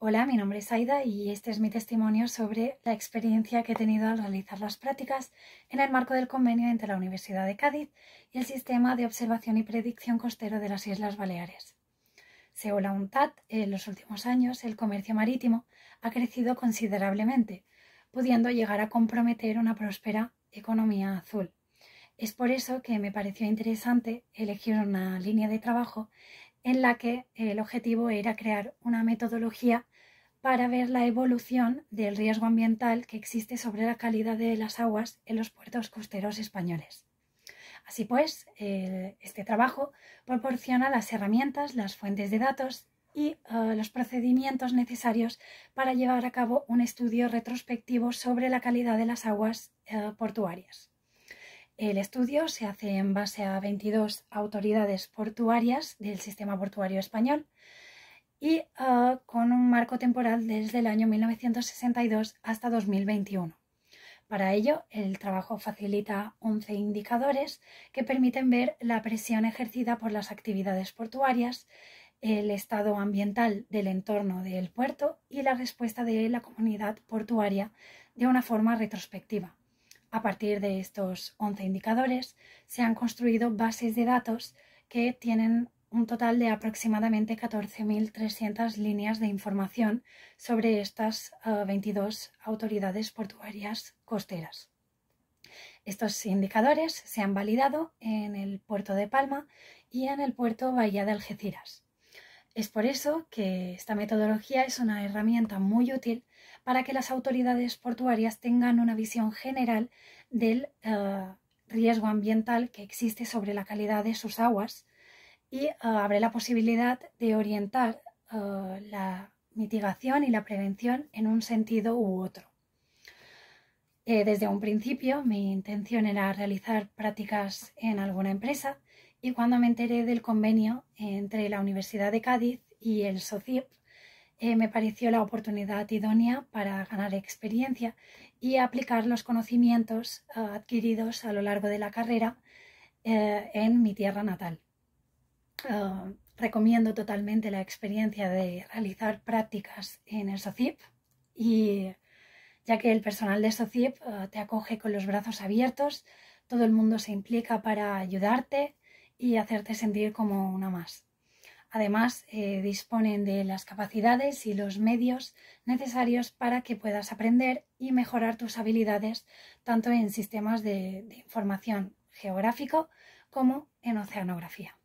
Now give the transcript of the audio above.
Hola, mi nombre es Aida y este es mi testimonio sobre la experiencia que he tenido al realizar las prácticas en el marco del convenio entre la Universidad de Cádiz y el Sistema de Observación y Predicción Costero de las Islas Baleares. Según la UNTAD, en los últimos años el comercio marítimo ha crecido considerablemente, pudiendo llegar a comprometer una próspera economía azul. Es por eso que me pareció interesante elegir una línea de trabajo en la que el objetivo era crear una metodología para ver la evolución del riesgo ambiental que existe sobre la calidad de las aguas en los puertos costeros españoles. Así pues, este trabajo proporciona las herramientas, las fuentes de datos y eh, los procedimientos necesarios para llevar a cabo un estudio retrospectivo sobre la calidad de las aguas eh, portuarias. El estudio se hace en base a 22 autoridades portuarias del sistema portuario español y eh, con un marco temporal desde el año 1962 hasta 2021. Para ello, el trabajo facilita 11 indicadores que permiten ver la presión ejercida por las actividades portuarias, el estado ambiental del entorno del puerto y la respuesta de la comunidad portuaria de una forma retrospectiva. A partir de estos 11 indicadores se han construido bases de datos que tienen un total de aproximadamente 14.300 líneas de información sobre estas 22 eh, autoridades portuarias costeras. Estos indicadores se han validado en el puerto de Palma y en el puerto Bahía de Algeciras. Es por eso que esta metodología es una herramienta muy útil para que las autoridades portuarias tengan una visión general del eh, riesgo ambiental que existe sobre la calidad de sus aguas y eh, abre la posibilidad de orientar eh, la mitigación y la prevención en un sentido u otro. desde un principio mi intención era realizar prácticas en alguna empresa y cuando me enteré del convenio eh, entre la Universidad de Cádiz y el SOCIP, eh, me pareció la oportunidad idónea para ganar experiencia y aplicar los conocimientos ah, adquiridos a lo largo de la carrera eh, en mi tierra natal. Ah, recomiendo totalmente la experiencia de realizar prácticas en el SOCIP y ya que el personal de SOCIP ah, te acoge con los brazos abiertos, todo el mundo se implica para ayudarte, y hacerte sentir como una más. Además, eh, disponen de las capacidades y los medios necesarios para que puedas aprender y mejorar tus habilidades tanto en sistemas de, de información geográfico como en oceanografía.